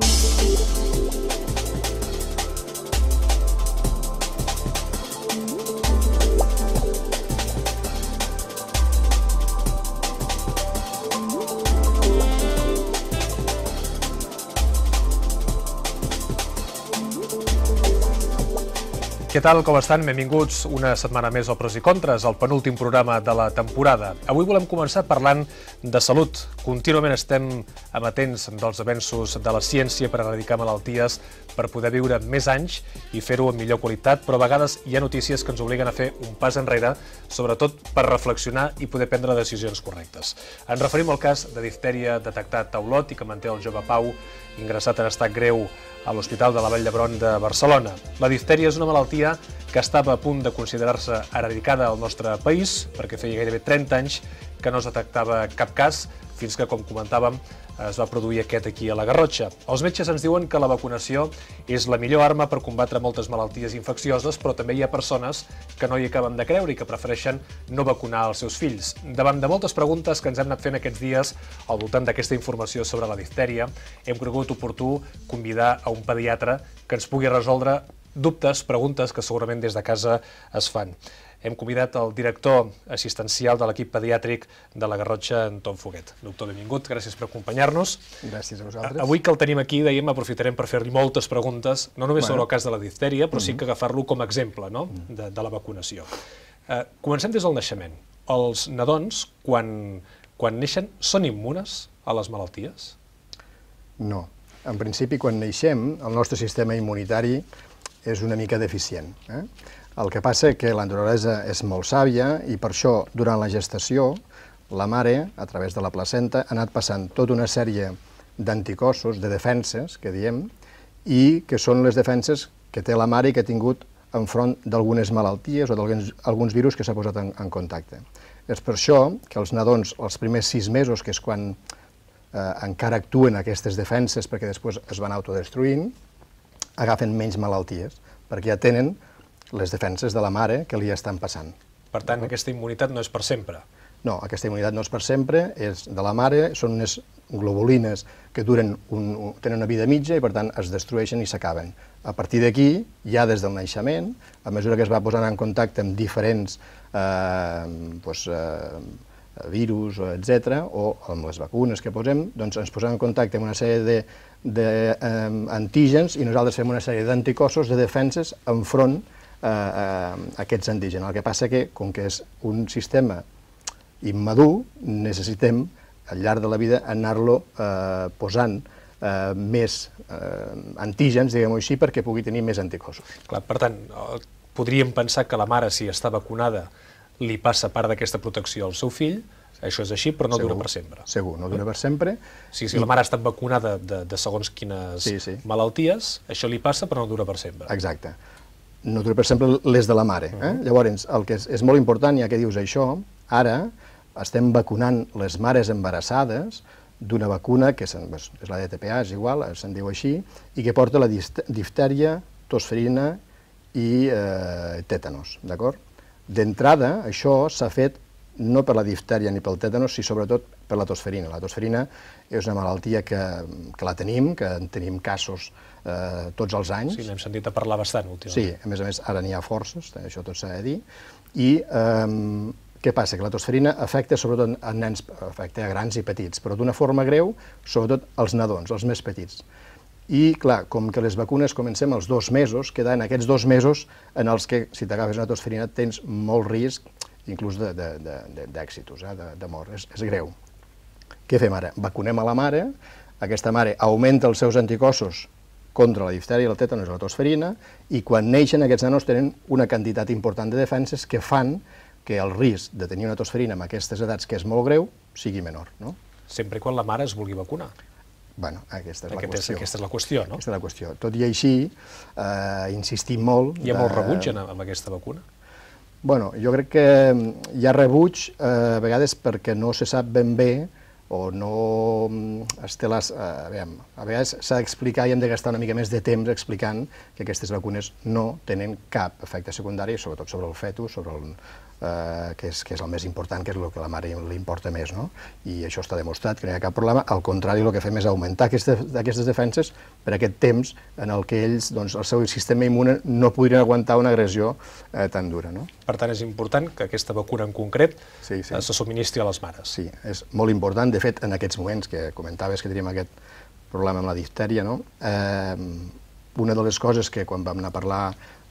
Thank you. Què tal, com estan? Benvinguts una setmana més al Pros i Contres, el penúltim programa de la temporada. Avui volem començar parlant de salut. Contínuament estem amatents dels avenços de la ciència per erradicar malalties, per poder viure més anys i fer-ho amb millor qualitat, però a vegades hi ha notícies que ens obliguen a fer un pas enrere, sobretot per reflexionar i poder prendre decisions correctes. Ens referim al cas de diftèria detectat a Olot i que manté el jove Pau ingressat en estat greu a l'Hospital de la Vall d'Hebron de Barcelona. La diftèria és una malaltia que estava a punt de considerar-se erradicada al nostre país, perquè feia gairebé 30 anys que no es detectava cap cas, fins que, com comentàvem, es va produir aquest aquí a la Garrotxa. Els metges ens diuen que la vacunació és la millor arma per combatre moltes malalties infeccioses, però també hi ha persones que no hi acaben de creure i que prefereixen no vacunar els seus fills. Davant de moltes preguntes que ens han anat fent aquests dies al voltant d'aquesta informació sobre la diftèria, hem cregut oportú convidar a un pediatre que ens pugui resoldre dubtes, preguntes que segurament des de casa es fan hem convidat el director assistencial de l'equip pediàtric de la Garrotxa, Tom Foguet. Doctor, benvingut, gràcies per acompanyar-nos. Gràcies a vosaltres. Avui que el tenim aquí, dèiem, aprofitarem per fer-li moltes preguntes, no només sobre el cas de la diftèria, però sí mm-hmm. que agafar-lo com a exemple no? Mm-hmm. de, de la vacunació. Eh, comencem des del naixement. Els nadons, quan, quan neixen, són immunes a les malalties? No. En principi, quan naixem, el nostre sistema immunitari és una mica deficient. Eh? El que passa és que la naturalesa és molt sàvia i per això, durant la gestació, la mare, a través de la placenta, ha anat passant tota una sèrie d'anticossos, de defenses, que diem, i que són les defenses que té la mare i que ha tingut enfront d'algunes malalties o d'alguns virus que s'ha posat en, en contacte. És per això que els nadons, els primers sis mesos, que és quan eh, encara actuen aquestes defenses perquè després es van autodestruint, agafen menys malalties, perquè ja tenen les defenses de la mare que li estan passant. Per tant, aquesta immunitat no és per sempre. No, aquesta immunitat no és per sempre, és de la mare, són unes globulines que duren un, tenen una vida mitja i per tant es destrueixen i s'acaben. A partir d'aquí, ja des del naixement, a mesura que es va posant en contacte amb diferents eh, doncs, eh, virus, etc., o amb les vacunes que posem, doncs ens posem en contacte amb una sèrie d'antígens eh, antígens, i nosaltres fem una sèrie d'anticossos, de defenses, enfront front Eh, eh, aquests antígens. El que passa que, com que és un sistema immadur, necessitem al llarg de la vida anar-lo eh, posant eh, més eh, antígens, diguem-ho així, perquè pugui tenir més anticossos. Clar, per tant, podríem pensar que la mare, si està vacunada, li passa part d'aquesta protecció al seu fill, això és així, però no segur, dura per sempre. Segur, no dura per sempre. Sí, si I... la mare ha estat vacunada de, de segons quines sí, sí. malalties, això li passa, però no dura per sempre. Exacte no per exemple, les de la mare. Eh? Uh mhm. -huh. Llavors, el que és, és molt important, ja que dius això, ara estem vacunant les mares embarassades d'una vacuna, que és, és la DTPA, és igual, eh, se'n diu així, i que porta la diftèria, tosferina i eh, tètanos, d'acord? D'entrada, això s'ha fet no per la diftèria ni pel tètanos, sinó sobretot per la tosferina. La tosferina és una malaltia que, que la tenim, que en tenim casos eh, tots els anys. Sí, n'hem sentit a parlar bastant últimament. Sí, a més a més, ara n'hi ha forces, això tot s'ha de dir, i eh, què passa? Que la tosferina afecta sobretot a nens, afecta a grans i petits, però d'una forma greu, sobretot als nadons, els més petits. I, clar, com que les vacunes comencem els dos mesos, queden aquests dos mesos en els que, si t'agafes una tosferina, tens molt risc inclús d'èxitos, eh, de, de mort. És, és greu. Què fem ara? Vacunem a la mare, aquesta mare augmenta els seus anticossos contra la difteria, la tètanus i la tosferina, i quan neixen aquests nanos tenen una quantitat important de defenses que fan que el risc de tenir una tosferina en aquestes edats, que és molt greu, sigui menor. No? Sempre quan la mare es vulgui vacunar. Bueno, aquesta és Aquest la qüestió. És, aquesta és la qüestió, no? Aquesta és la qüestió. Tot i així, eh, insistim molt... Hi ha de... molt rebuig en, en aquesta vacuna? Bueno, jo crec que mm, hi ha rebuig eh, a vegades perquè no se sap ben bé o no mm, es té les... Eh, a, veure, a vegades s'ha d'explicar i hem de gastar una mica més de temps explicant que aquestes vacunes no tenen cap efecte secundari, sobretot sobre el fetus, sobre el, eh, que, és, que és el més important, que és el que la mare li importa més, no? I això està demostrat, que no hi ha cap problema. Al contrari, el que fem és augmentar aquestes, aquestes defenses per aquest temps en el que ells, doncs, el seu sistema immune no podrien aguantar una agressió eh, tan dura, no? Per tant, és important que aquesta vacuna en concret sí, sí. Eh, se subministri a les mares. Sí, és molt important. De fet, en aquests moments que comentaves que teníem aquest problema amb la diftèria, no? Eh, una de les coses que quan vam anar a parlar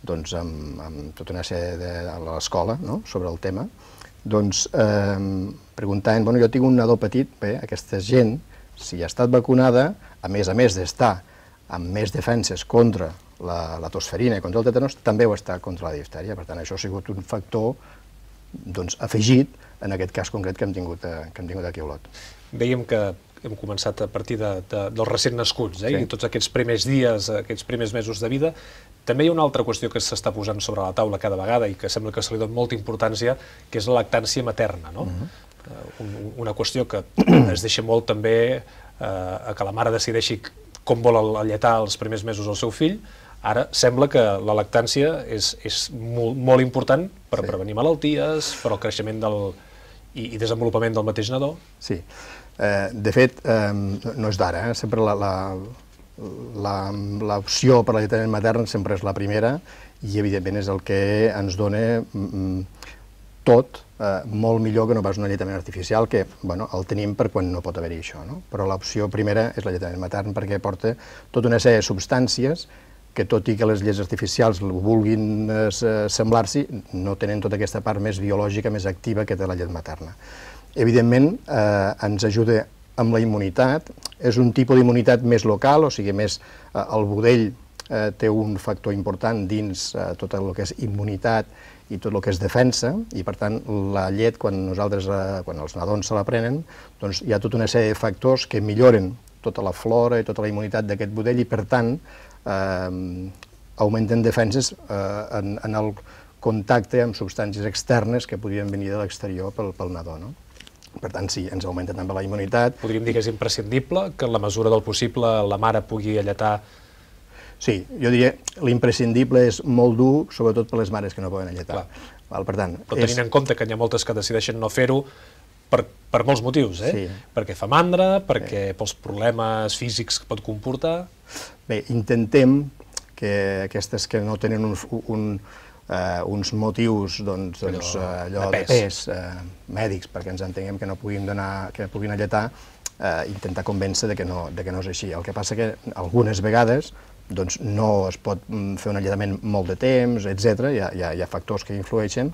doncs, amb, amb tota una sèrie de, l'escola no? sobre el tema, doncs eh, preguntant, bueno, jo tinc un nadó petit, bé, aquesta gent, si ha estat vacunada, a més a més d'estar amb més defenses contra la, la tosferina i contra el tetanos, també ho està contra la diftèria. Per tant, això ha sigut un factor doncs, afegit en aquest cas concret que hem tingut, eh, que hem tingut aquí a Olot. Dèiem que hem començat a partir de, de, dels recent nascuts, eh? sí. i tots aquests primers dies, aquests primers mesos de vida, també hi ha una altra qüestió que s'està posant sobre la taula cada vegada i que sembla que se li dona molta importància, que és la lactància materna, no? Uh mhm. eh, -huh. una qüestió que es deixa molt també eh, a que la mare decideixi com vol alletar els primers mesos el seu fill, Ara sembla que la lactància és, és molt, molt important per sí. prevenir malalties, per al creixement del, i, i desenvolupament del mateix nadó. Sí. Eh, de fet, eh, no és d'ara, eh? sempre l'opció per a l'alletament matern sempre és la primera i evidentment és el que ens dona mm, mm, tot eh, molt millor que no pas un alletament artificial, que bueno, el tenim per quan no pot haver-hi això. No? Però l'opció primera és l'alletament matern perquè porta tota una sèrie de substàncies que tot i que les lleis artificials vulguin eh, semblar-s'hi, no tenen tota aquesta part més biològica, més activa que té la llet materna evidentment eh, ens ajuda amb la immunitat, és un tipus d'immunitat més local, o sigui, més eh, el budell eh, té un factor important dins eh, tot el que és immunitat i tot el que és defensa, i per tant la llet, quan nosaltres, eh, quan els nadons se la prenen, doncs hi ha tota una sèrie de factors que milloren tota la flora i tota la immunitat d'aquest budell i per tant eh, augmenten defenses eh, en, en el contacte amb substàncies externes que podrien venir de l'exterior pel, pel nadó. No? Per tant, sí, ens augmenta també la immunitat. Podríem dir que és imprescindible que en la mesura del possible la mare pugui alletar Sí, jo diria, l'imprescindible és molt dur, sobretot per les mares que no poden alletar. Val, per tant, Però tenint és... en compte que hi ha moltes que decideixen no fer-ho, per, per molts motius, eh? Sí. Perquè fa mandra, perquè sí. pels problemes físics que pot comportar... Bé, intentem que aquestes que no tenen un, un, eh, uns motius doncs, doncs, eh, allò de eh, mèdics, perquè ens entenguem que no puguin, donar, que puguin alletar, eh, intentar convèncer de que, no, de que no és així. El que passa que algunes vegades doncs, no es pot mm, fer un alletament molt de temps, etc. Hi, ha, hi, hi ha factors que influeixen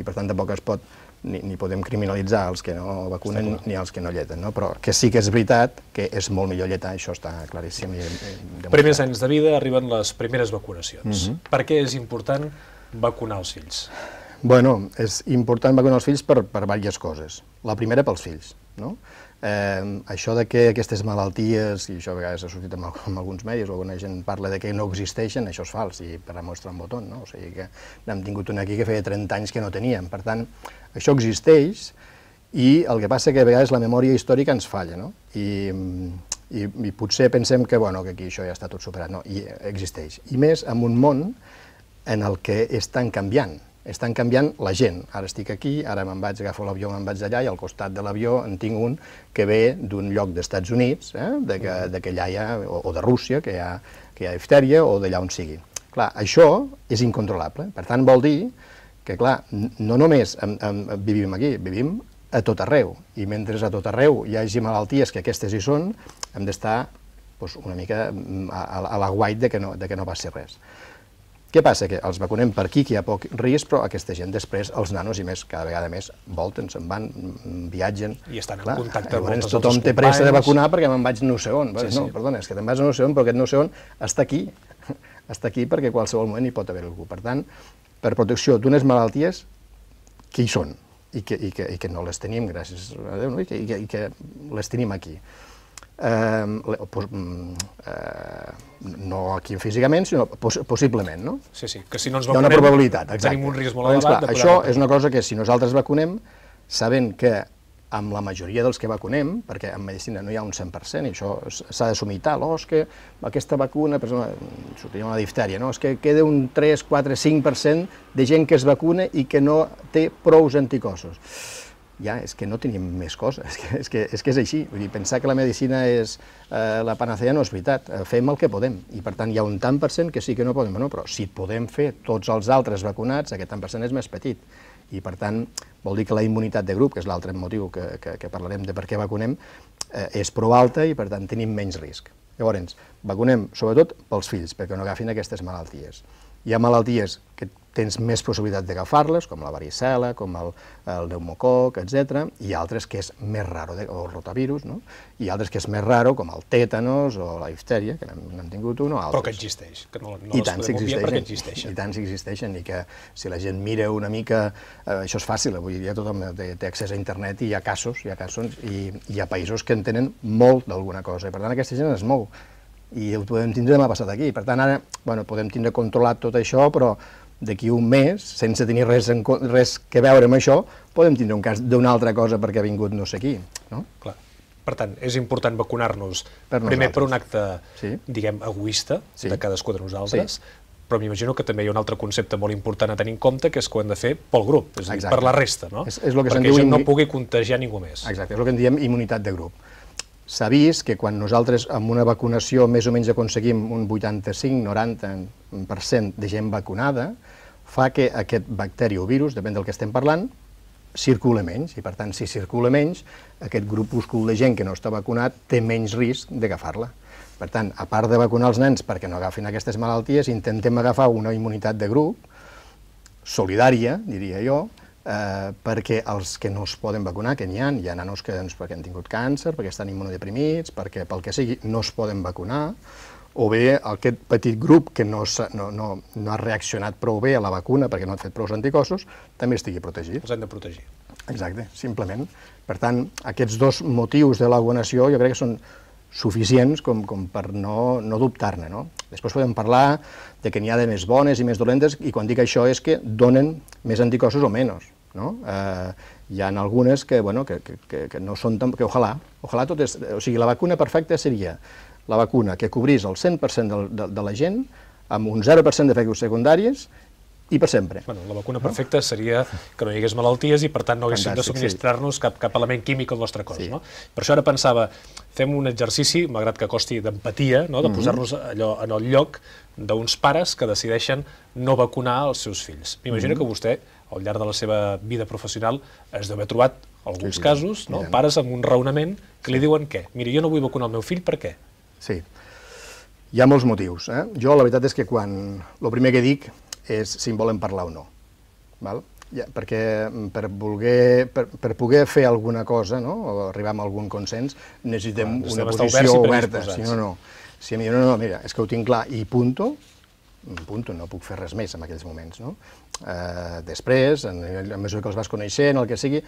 i per tant tampoc es pot ni, ni podem criminalitzar els que no vacunen ni els que no lleten, no? però que sí que és veritat que és molt millor lletar, això està claríssim. I, i Primers anys de vida arriben les primeres vacunacions. Mm -hmm. Per què és important vacunar els fills? Bueno, és important vacunar els fills per, per diverses coses. La primera, pels fills. No? Eh, això de que aquestes malalties, i això a vegades ha sortit amb, amb alguns medis, o alguna gent parla de que no existeixen, això és fals, i per a mostrar un botó, no? O sigui que n'hem tingut una aquí que feia 30 anys que no teníem. Per tant, això existeix, i el que passa que a vegades la memòria històrica ens falla, no? I, i, i potser pensem que, bueno, que aquí això ja està tot superat, no, i existeix. I més, en un món en el que estan canviant, estan canviant la gent. Ara estic aquí, ara me'n vaig, agafo l'avió, me'n vaig allà, i al costat de l'avió en tinc un que ve d'un lloc d'Estats Units, eh, de que, mm. de que allà hi ha, o, o de Rússia, que hi ha, que hi ha Eftèria, o d'allà on sigui. Clar, això és incontrolable. Per tant, vol dir que, clar, no només en, en, vivim aquí, vivim a tot arreu. I mentre a tot arreu hi hagi malalties, que aquestes hi són, hem d'estar doncs, una mica mm, a, a, a la guait de que, no, de que no passi res. Què passa? Que els vacunem per aquí, que hi ha poc risc, però aquesta gent després, els nanos i més, cada vegada més, volten, se'n van, viatgen... I estan en clar, contacte amb moltes Tothom té pressa de vacunar perquè me'n vaig no sé on. Sí, no, sí. perdona, és que te'n vas no sé on, però aquest no sé on està aquí, està aquí perquè qualsevol moment hi pot haver algú. Per tant, per protecció d'unes malalties que hi són i que, i que, i que no les tenim, gràcies a Déu, no? I, que, i que, i que les tenim aquí eh, eh, no aquí físicament, sinó possiblement, no? Sí, sí, que si no ens vacunem Hi ha una probabilitat, exacte. tenim un risc molt elevat. Clar, de això és una cosa que si nosaltres vacunem, sabent que amb la majoria dels que vacunem, perquè en medicina no hi ha un 100%, i això s'ha d'assumir tal, o oh, és que aquesta vacuna, per exemple, sortia una diftèria, no? és que queda un 3, 4, 5% de gent que es vacuna i que no té prous anticossos ja és que no tenim més coses, és que és, que, és, que és així. Vull dir, pensar que la medicina és eh, la panacea no és veritat, eh, fem el que podem, i per tant hi ha un tant per cent que sí que no podem, no, però si podem fer tots els altres vacunats, aquest tant per cent és més petit, i per tant vol dir que la immunitat de grup, que és l'altre motiu que, que, que parlarem de per què vacunem, eh, és prou alta i per tant tenim menys risc. Llavors, vacunem sobretot pels fills, perquè no agafin aquestes malalties. Hi ha malalties que tens més possibilitat d'agafar-les, com la varicela, com el, el pneumococ, etc. i altres que és més raro, o el rotavirus, no? i altres que és més raro, com el tètanos o la diftèria, que n'hem tingut un o altres. Però que existeix, que no, no I tant les podem obviar perquè existeixen. I tant si existeixen, i que si la gent mira una mica, eh, això és fàcil, avui dia tothom té, té accés a internet i hi ha casos, hi ha casos, i hi ha països que en tenen molt d'alguna cosa, i per tant aquesta gent es mou i el podem tindre demà passat aquí. Per tant, ara bueno, podem tindre controlat tot això, però d'aquí un mes, sense tenir res, en, res que veure amb això, podem tindre un cas d'una altra cosa perquè ha vingut no sé qui. No? Clar. Per tant, és important vacunar-nos primer per un acte, sí. diguem, egoista sí. de cadascú de nosaltres, sí però m'imagino que també hi ha un altre concepte molt important a tenir en compte, que és que ho hem de fer pel grup, és a dir, per la resta, no? És, és el que Perquè això diu... no pugui contagiar ningú més. Exacte, és el que en diem immunitat de grup. S'ha vist que quan nosaltres amb una vacunació més o menys aconseguim un 85-90% de gent vacunada, fa que aquest bacteri o virus, depèn del que estem parlant, circula menys, i per tant, si circula menys, aquest grupúscul de gent que no està vacunat té menys risc d'agafar-la. Per tant, a part de vacunar els nens perquè no agafin aquestes malalties, intentem agafar una immunitat de grup, solidària, diria jo, eh, perquè els que no es poden vacunar, que n'hi ha, hi ha nanos que doncs, perquè han tingut càncer, perquè estan immunodeprimits, perquè pel que sigui no es poden vacunar, o bé aquest petit grup que no, no, no, no ha reaccionat prou bé a la vacuna perquè no ha fet prou anticossos, també estigui protegit. Els han de protegir. Exacte, simplement. Per tant, aquests dos motius de la vacunació jo crec que són suficients com, com per no, no dubtar-ne. No? Després podem parlar de que n'hi ha de més bones i més dolentes, i quan dic això és que donen més anticossos o menys. No? Eh, hi ha algunes que, bueno, que, que, que no són tan... que ojalà, ojalà tot és... O sigui, la vacuna perfecta seria la vacuna que cobrís el 100% de, de, de la gent amb un 0% d'efectes secundaris i per sempre. Bueno, la vacuna perfecta no? seria que no hi hagués malalties i per tant no haguéssim de subministrar-nos sí. cap, cap element químic al nostre cos. Sí. No? Per això ara pensava, fem un exercici, malgrat que costi d'empatia, no? de mhm. posar-nos allò en el lloc d'uns pares que decideixen no vacunar els seus fills. M'imagino mm -hmm. que vostè, al llarg de la seva vida professional, es deu haver trobat alguns sí, sí. casos, no? pares amb un raonament que li diuen què? Mira, jo no vull vacunar el meu fill, per què? Sí, hi ha molts motius. Eh? Jo la veritat és que quan... El primer que dic és si en volen parlar o no. Val? Ja, perquè mm, per, voler, per, per poder fer alguna cosa, no? o arribar a algun consens, necessitem ah, una posició obert, oberta, si no, no. Si a mi no, no, mira, és que ho tinc clar i punto, mm, punto, no puc fer res més en aquells moments. No? Eh, després, en, a mesura que els vas coneixent, el que sigui,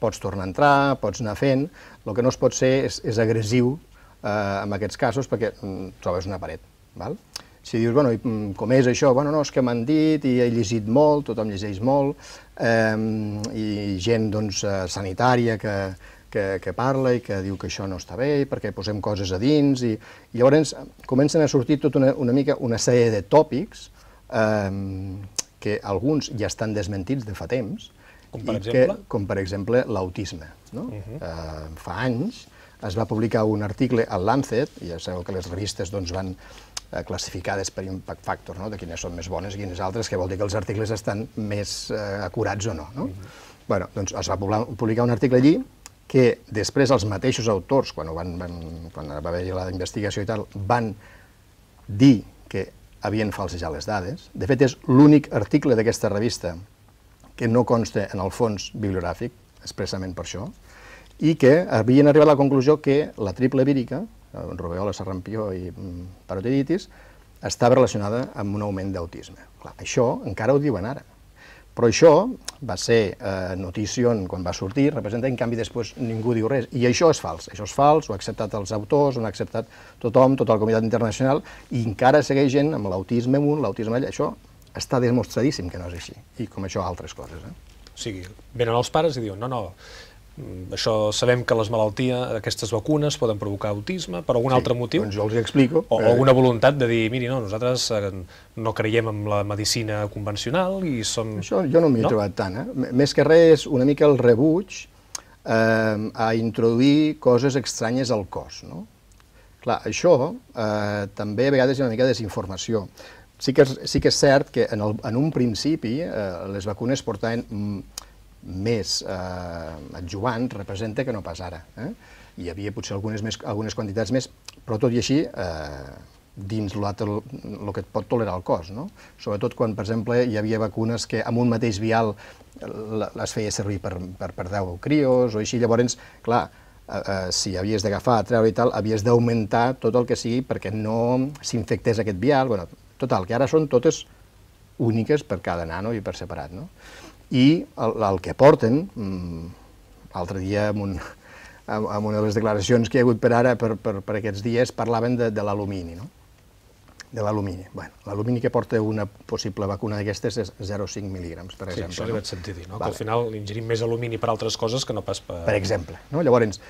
pots tornar a entrar, pots anar fent, el que no es pot ser és, és agressiu eh, en aquests casos perquè mm, trobes una paret. Val? si dius, bueno, mm, com és això? Bueno, no, és que m'han dit i he llegit molt, tothom llegeix molt, eh, i gent, doncs, eh, sanitària que, que, que parla i que diu que això no està bé i perquè posem coses a dins, i, i llavors eh, comencen a sortir tot una, una mica una sèrie de tòpics eh, que alguns ja estan desmentits de fa temps, com per exemple? Que, com per exemple l'autisme. No? Uh mhm. -huh. eh, fa anys es va publicar un article al Lancet, ja sabeu que les revistes doncs, van Eh, classificades per impact factor, no? de quines són més bones i quines altres, que vol dir que els articles estan més eh, acurats o no. no? Mm -hmm. bueno, doncs es va publicar un article allí que després els mateixos autors, quan, ho van, van, quan va haver la investigació i tal, van dir que havien falsejat les dades. De fet, és l'únic article d'aquesta revista que no consta en el fons bibliogràfic, expressament per això, i que havien arribat a la conclusió que la triple vírica, rubeola, serrampió i mm, parotiditis, estava relacionada amb un augment d'autisme. Això encara ho diuen ara. Però això va ser eh, notícia quan va sortir, representa, en canvi després ningú diu res. I això és fals, això és fals, ho ha acceptat els autors, ho ha acceptat tothom, tota la comunitat internacional, i encara segueix gent amb l'autisme amunt, l'autisme allà, això està demostradíssim que no és així, i com això altres coses. Eh? O sigui, venen els pares i diuen, no, no, Mm, això sabem que les malalties, aquestes vacunes, poden provocar autisme per algun sí, altre motiu. Doncs jo els explico. O eh, alguna voluntat de dir, miri, no, nosaltres eh, no creiem en la medicina convencional i som... Això jo no m'hi he no? trobat tant. Eh? Més que res, una mica el rebuig eh, a introduir coses estranyes al cos. No? Clar, això eh, també a vegades és una mica de desinformació. Sí que, és, sí que és cert que en, el, en un principi eh, les vacunes portaven mm, més eh, adjuvant representa que no pas ara. Eh? Hi havia potser algunes, més, algunes quantitats més, però tot i així, eh, dins el que et pot tolerar el cos. No? Sobretot quan, per exemple, hi havia vacunes que amb un mateix vial les feia servir per, per, per 10 crios o així, llavors, clar, eh, eh, si havies d'agafar, treure i tal, havies d'augmentar tot el que sigui perquè no s'infectés aquest vial, bueno, total, que ara són totes úniques per cada nano i per separat, no? i el, el que porten, mm, l'altre dia amb, un, amb una de les declaracions que hi ha hagut per ara, per, per, per aquests dies, parlaven de, de l'alumini, no? de l'alumini. Bueno, l'alumini que porta una possible vacuna d'aquestes és 0,5 mil·lígrams, per exemple. Sí, això li vaig sentir dir, no? Vale. que al final ingerim més alumini per altres coses que no pas per... Per exemple. No? Llavors,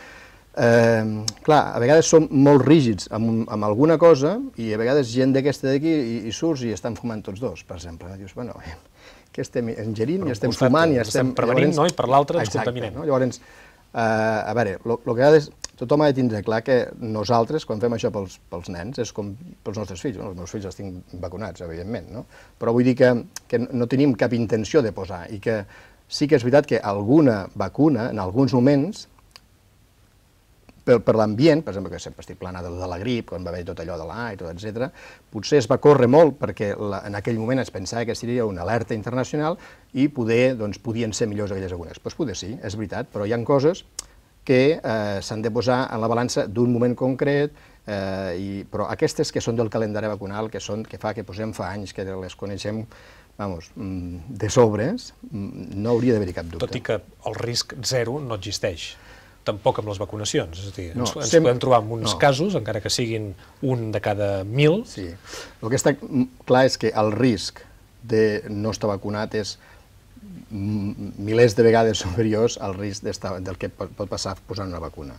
Eh, clar, a vegades som molt rígids amb, amb alguna cosa i a vegades gent d'aquesta d'aquí i, i surts i estan fumant tots dos, per exemple. Dius, bueno, que estem ingerint, i estem costat, fumant, i eh? estem... Estem prevenint, llavors, no? I per l'altre ens contaminem. No? Llavors, eh, a veure, el que ha de, tothom ha de tindre clar que nosaltres, quan fem això pels, pels nens, és com pels nostres fills. Els meus fills els tinc vacunats, evidentment, no? Però vull dir que, que no tenim cap intenció de posar i que sí que és veritat que alguna vacuna, en alguns moments, per, per l'ambient, per exemple, que sempre estic plana de, de la grip, quan va haver tot allò de l'A i tot, etc. potser es va córrer molt perquè la, en aquell moment es pensava que seria una alerta internacional i poder, doncs, podien ser millors aquelles agones. Doncs poder sí, és veritat, però hi han coses que eh, s'han de posar en la balança d'un moment concret, eh, i, però aquestes que són del calendari vacunal, que, són, que fa que posem fa anys, que les coneixem vamos, mm, de sobres, mm, no hauria d'haver-hi cap dubte. Tot i que el risc zero no existeix tampoc amb les vacunacions, és a dir, no, ens, ens sempre... podem trobar amb uns no. casos, encara que siguin un de cada mil. Sí, el que està clar és que el risc de no estar vacunat és milers de vegades superiors al risc del que pot, passar posant una vacuna.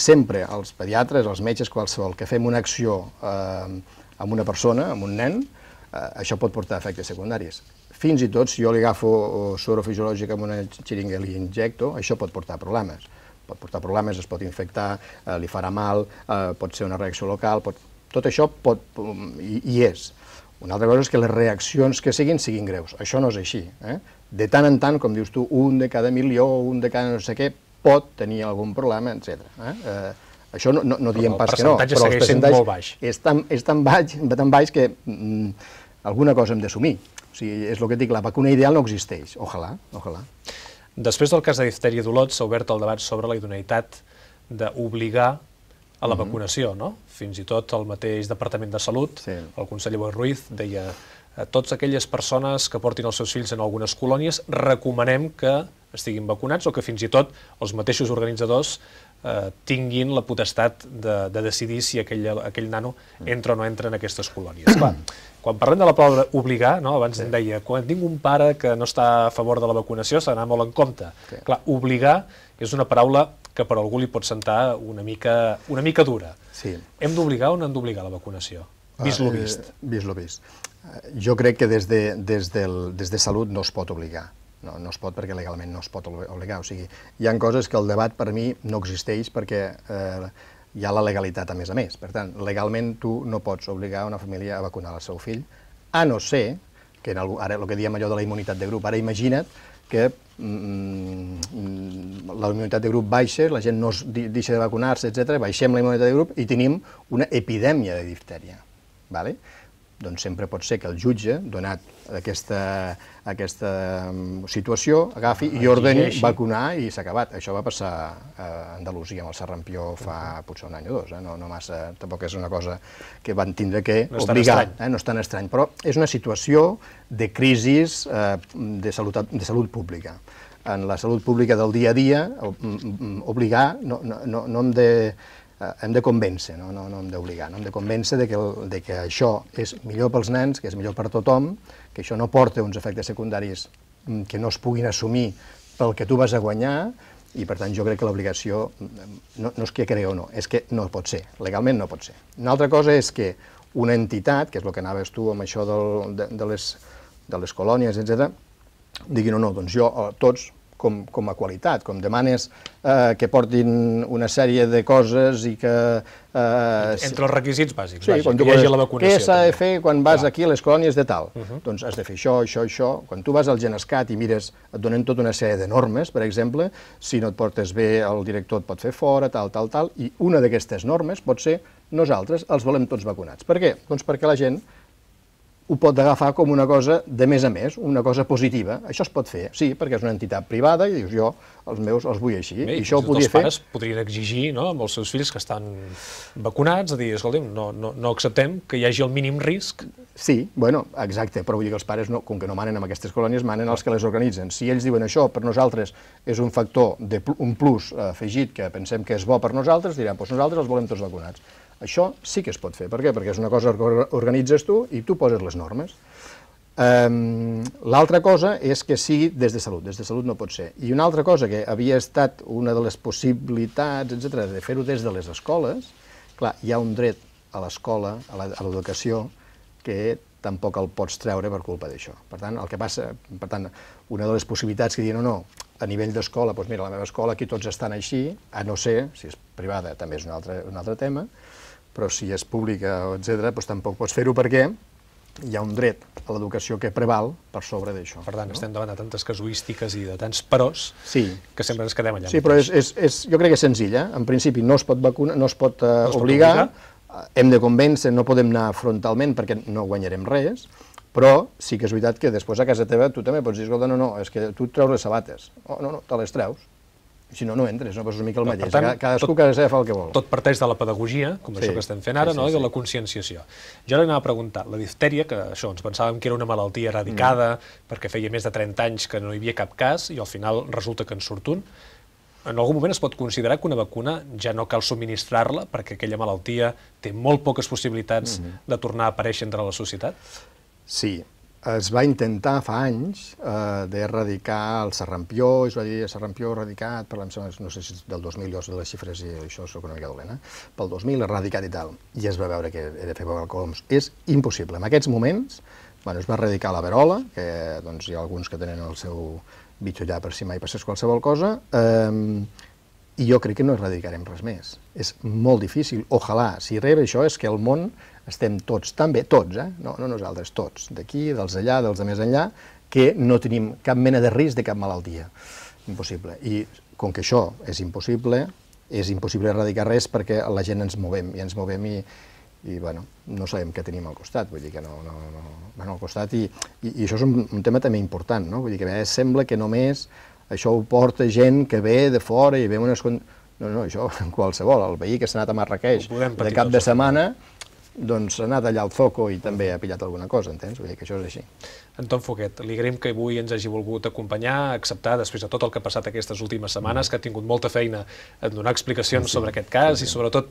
Sempre els pediatres, els metges, qualsevol, que fem una acció eh, amb una persona, amb un nen, eh, això pot portar efectes secundaris fins i tot si jo li agafo eh, sorofisiològic amb una xiringa i li injecto, això pot portar problemes pot portar problemes, es pot infectar, eh, li farà mal, eh, pot ser una reacció local, pot... tot això pot, um, i, hi és. Una altra cosa és que les reaccions que siguin siguin greus. Això no és així. Eh? De tant en tant, com dius tu, un de cada milió, un de cada no sé què, pot tenir algun problema, etc. Eh? Eh, això no, no, no diem pas que no, però el percentatge molt baix. És, tan, és tan, baix, tan baix que mm, alguna cosa hem d'assumir. O sigui, és el que dic, la vacuna ideal no existeix. Ojalà, ojalà. Després del cas de difteria d'Olot s'ha obert el debat sobre la idoneïtat d'obligar a la mhm. vacunació, no? Fins i tot el mateix Departament de Salut, sí. el conseller Boi Ruiz, deia a tots aquelles persones que portin els seus fills en algunes colònies recomanem que estiguin vacunats o que fins i tot els mateixos organitzadors Eh, tinguin la potestat de, de decidir si aquell, aquell nano entra o no entra en aquestes colònies. quan parlem de la paraula obligar, no? abans sí. em deia, quan tinc un pare que no està a favor de la vacunació s'ha d'anar molt en compte. Sí. Clar, obligar és una paraula que per algú li pot sentar una mica, una mica dura. Sí. Hem d'obligar o no hem d'obligar la vacunació? Ah, eh, vist lo vist. Ah, eh, vist lo vist. Jo crec que des de, des, del, des de Salut no es pot obligar no, no es pot perquè legalment no es pot obligar. O sigui, hi han coses que el debat per mi no existeix perquè eh, hi ha la legalitat a més a més. Per tant, legalment tu no pots obligar una família a vacunar el seu fill, a no ser que en el, ara el que diem allò de la immunitat de grup, ara imagina't que mm, mm la immunitat de grup baixa, la gent no es deixa de vacunar-se, etc. baixem la immunitat de grup i tenim una epidèmia de diftèria. Vale? doncs sempre pot ser que el jutge, donat aquesta, aquesta mm, situació, agafi i ordeni vacunar i s'ha acabat. Això va passar a Andalusia amb el Serrampió fa potser un any o dos, eh? no, no massa, tampoc és una cosa que van tindre que no obligar, eh? no és tan estrany, però és una situació de crisi eh, de, salut, de salut pública en la salut pública del dia a dia, mm, mm, obligar, no, no, no, no hem de Eh, hem de convèncer, no, no, no hem d'obligar, no? hem de convèncer de que, el, de que això és millor pels nens, que és millor per tothom, que això no porta uns efectes secundaris mm, que no es puguin assumir pel que tu vas a guanyar, i per tant jo crec que l'obligació mm, no, no és que creu o no, és que no pot ser, legalment no pot ser. Una altra cosa és que una entitat, que és el que anaves tu amb això del, de, de, les, de les colònies, etc., digui no, no, doncs jo, eh, tots, com, com a qualitat, com demanes eh, que portin una sèrie de coses i que... Eh, Entre els requisits bàsics, sí, vaja, que hi hagi la vacunació. Què s'ha de fer quan vas Clar. aquí a les colònies de tal? Uh mhm. -huh. Doncs has de fer això, això, això. Quan tu vas al Genescat i mires, et donen tota una sèrie de normes, per exemple, si no et portes bé, el director et pot fer fora, tal, tal, tal, i una d'aquestes normes pot ser nosaltres els volem tots vacunats. Per què? Doncs perquè la gent ho pot agafar com una cosa de més a més, una cosa positiva. Això es pot fer, sí, perquè és una entitat privada i dius jo els meus els vull així. Bé, i això ho podia els fer. pares podrien exigir no, amb els seus fills que estan vacunats, a dir, escolta'm, no, no, no acceptem que hi hagi el mínim risc. Sí, bueno, exacte, però vull dir que els pares, no, com que no manen amb aquestes colònies, manen els que les organitzen. Si ells diuen això, per nosaltres és un factor, de, un plus eh, afegit que pensem que és bo per nosaltres, diran, doncs nosaltres els volem tots vacunats això sí que es pot fer. Per què? Perquè és una cosa que organitzes tu i tu poses les normes. Um, L'altra cosa és que sigui des de salut, des de salut no pot ser. I una altra cosa que havia estat una de les possibilitats, etc de fer-ho des de les escoles, clar, hi ha un dret a l'escola, a l'educació, que tampoc el pots treure per culpa d'això. Per tant, el que passa, per tant, una de les possibilitats que diuen, no, no, a nivell d'escola, doncs mira, la meva escola aquí tots estan així, a no ser, si és privada també és un altre, un altre tema, però si és pública, etc., doncs tampoc pots fer-ho perquè hi ha un dret a l'educació que preval per sobre d'això. Per tant, no? estem davant de tantes casuístiques i de tants peròs sí. que sempre ens quedem allà. Sí, però és, és, és, jo crec que és senzilla. En principi no es pot, vacunar, no es pot, uh, no es obligar, pot obligar, hem de convèncer, no podem anar frontalment perquè no guanyarem res, però sí que és veritat que després a casa teva tu també pots dir, escolta, no, no, és que tu et treus les sabates. Oh, no, no, te les treus si no, no entres, no? Però és una mica el mateix. tant, Cadascú tot, que fa el que vol. Tot parteix de la pedagogia, com sí, això que estem fent ara, sí, sí, no? i de la conscienciació. Jo ara anava a preguntar, la diftèria, que això, ens pensàvem que era una malaltia erradicada, mm. perquè feia més de 30 anys que no hi havia cap cas, i al final resulta que en surt un, en algun moment es pot considerar que una vacuna ja no cal subministrar-la perquè aquella malaltia té molt poques possibilitats mm -hmm. de tornar a aparèixer entre la societat? Sí, es va intentar fa anys eh, d'erradicar el Serrampió, es va dir Serrampió erradicat, per no sé si del 2000, jo de les xifres i això sóc una mica dolent, eh? pel 2000 erradicat i tal, i es va veure que he de fer balcons. És impossible. En aquests moments, bueno, es va erradicar la verola, que doncs, hi ha alguns que tenen el seu bitxo allà per si mai passés qualsevol cosa, eh, i jo crec que no erradicarem res més. És molt difícil. Ojalà, si rebre això és que el món estem tots també, tots, eh? no, no nosaltres, tots, d'aquí, dels allà, dels de més enllà, que no tenim cap mena de risc de cap malaltia. Impossible. I com que això és impossible, és impossible erradicar res perquè la gent ens movem i ens movem i, i bueno, no sabem què tenim al costat, vull dir que no, no, no bueno, al costat, i, i, i això és un, un tema també important, no? vull dir que a vegades sembla que només això ho porta gent que ve de fora i ve unes... No, no, això qualsevol, el veí que s'ha anat a Marrakeix de cap de setmana, doncs ha anat allà al foco i també ha pillat alguna cosa, entens? Vull dir que això és així. Anton Foguet, li agraïm que avui ens hagi volgut acompanyar, acceptar, després de tot el que ha passat aquestes últimes setmanes, mm. que ha tingut molta feina en donar explicacions sí, sobre aquest cas sí, sí. i sobretot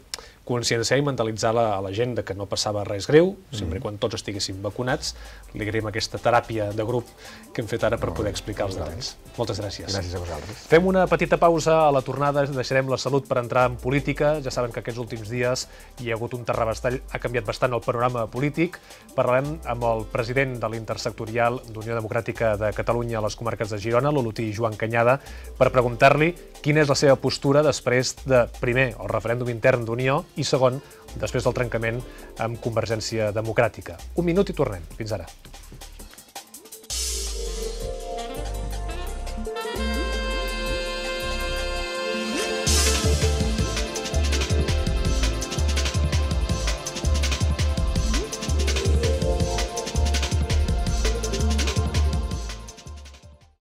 conscienciar i mentalitzar la, a la gent de que no passava res greu, sempre mm. quan tots estiguessin vacunats. Li agraïm aquesta teràpia de grup que hem fet ara per poder explicar els detalls. Moltes gràcies. Gràcies a vosaltres. Fem una petita pausa a la tornada, deixarem la salut per entrar en política. Ja saben que aquests últims dies hi ha hagut un terrabastall, ha canviat bastant el panorama polític. Parlem amb el president de l'intersectorial secretarial d'Unió Democràtica de Catalunya a les comarques de Girona, l'Olotí Joan Canyada, per preguntar-li quina és la seva postura després de, primer, el referèndum intern d'Unió i, segon, després del trencament amb Convergència Democràtica. Un minut i tornem. Fins ara.